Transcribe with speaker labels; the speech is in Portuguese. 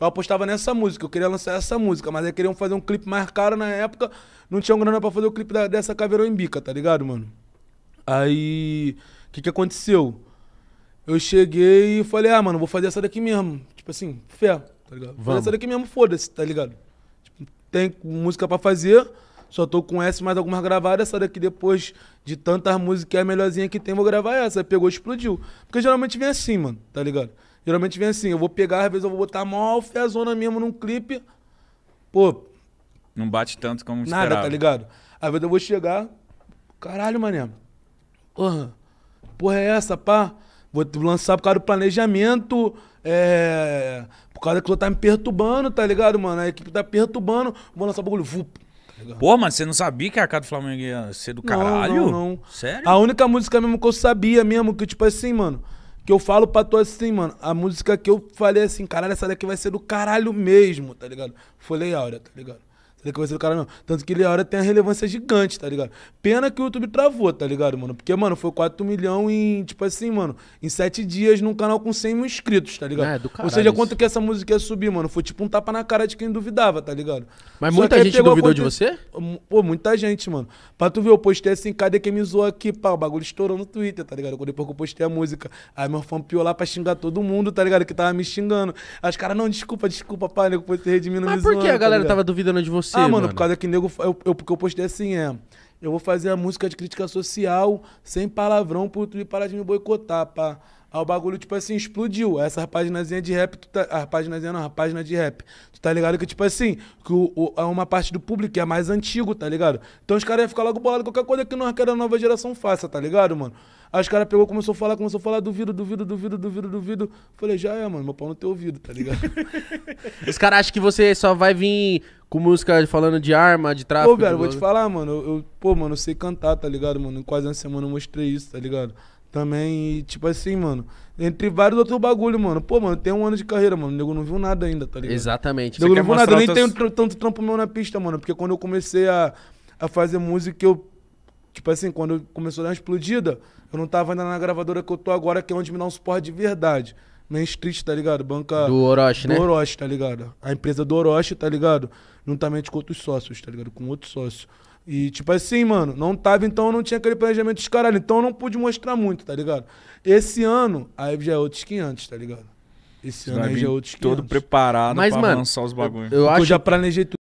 Speaker 1: eu apostava nessa música, eu queria lançar essa música, mas aí queriam fazer um clipe mais caro na época, não tinha grana pra fazer o clipe da, dessa Caveirão em Bica, tá ligado, mano? Aí, o que que aconteceu? Eu cheguei e falei, ah, mano, vou fazer essa daqui mesmo. Tipo assim, fé, tá ligado? Vou fazer essa daqui mesmo, foda-se, tá ligado? Tipo, tem música pra fazer, só tô com essa mais algumas gravadas, essa daqui depois de tantas músicas é a melhorzinha que tem, vou gravar essa. Aí pegou, explodiu. Porque geralmente vem assim, mano, tá ligado? Geralmente vem assim, eu vou pegar, às vezes eu vou botar mal fezona mesmo num clipe. Pô. Não bate tanto como nada, tá esperava. Nada, tá ligado? Às vezes eu vou chegar, caralho, mané. Porra, porra é essa, pá? Vou lançar por causa do planejamento, é... Por causa que o tá me perturbando, tá ligado, mano? A equipe tá perturbando, vou lançar o bagulho, vup. Tá pô, mano, você não sabia que a cara do Flamengo ia ser do caralho? Não, não, não. Sério? A única música mesmo que eu sabia mesmo, que tipo assim, mano... Que eu falo pra tu assim, mano, a música que eu falei assim, caralho, essa daqui vai ser do caralho mesmo, tá ligado? Foi Lei Áurea, tá ligado? Ele conversa do cara mesmo. Tanto que ele agora tem a relevância gigante, tá ligado? Pena que o YouTube travou, tá ligado, mano? Porque, mano, foi 4 milhões em, tipo assim, mano, em 7 dias num canal com 100 mil inscritos, tá ligado? É, do caralho, Ou seja, quanto que essa música ia subir, mano? Foi tipo um tapa na cara de quem duvidava, tá ligado? Mas Só muita gente duvidou de você? Pô, muita gente, mano. Pra tu ver, eu postei assim, cadê quem me zoou aqui? Pá, o bagulho estourou no Twitter, tá ligado? Quando depois que eu postei a música. Aí meu fã piou lá pra xingar todo mundo, tá ligado? Que tava me xingando. Aí os caras, não, desculpa, desculpa, pá, nego, foi se redimindo Mas por zoando, que a tá galera tá tava duvidando de você? você? Ah, mano, mano? por causa que nego. Eu, eu, porque eu postei assim, é. Eu vou fazer a música de crítica social sem palavrão pro tu parar de me boicotar, pá. Aí o bagulho, tipo assim, explodiu. Essa paginazinha de rap, tu tá, a ah, paginazinha não, a página de rap. Tu tá ligado que, tipo assim, que o, o, é uma parte do público é mais antigo, tá ligado? Então os caras iam ficar logo bolados, qualquer coisa que nós que a nova geração faça, tá ligado, mano? Aí os caras pegou, começou a falar, começou a falar, duvido, duvido, duvido, duvido, duvido. Falei, já é, mano, meu pau no teu ouvido, tá ligado? os caras acham que você só vai vir com música falando de arma, de tráfico. Pô, velho, vou te falar, mano. Eu, pô, mano, eu sei cantar, tá ligado, mano? Em quase uma semana eu mostrei isso, tá ligado? Também, e, tipo assim, mano. Entre vários outros bagulho, mano. Pô, mano, tem um ano de carreira, mano. O nego não viu nada ainda, tá ligado? Exatamente. Nego não viu nada. Eu nem tenho tr tanto trampo meu na pista, mano. Porque quando eu comecei a, a fazer música, eu. Tipo assim, quando começou a dar uma explodida, eu não tava ainda na gravadora que eu tô agora, que é onde me dá um suporte de verdade. Main Street, tá ligado? Banca. Do Orochi, do né? Do Orochi, tá ligado? A empresa do Orochi, tá ligado? Juntamente com outros sócios, tá ligado? Com outro sócio. E, tipo assim, mano, não tava, então não tinha aquele planejamento dos caralho. Então eu não pude mostrar muito, tá ligado? Esse ano, aí já é outros 500, tá ligado? Esse Você ano aí já é outros 500. Todo preparado Mas, pra mano, lançar os bagulhos. Eu, eu, acho... eu já planejei tudo.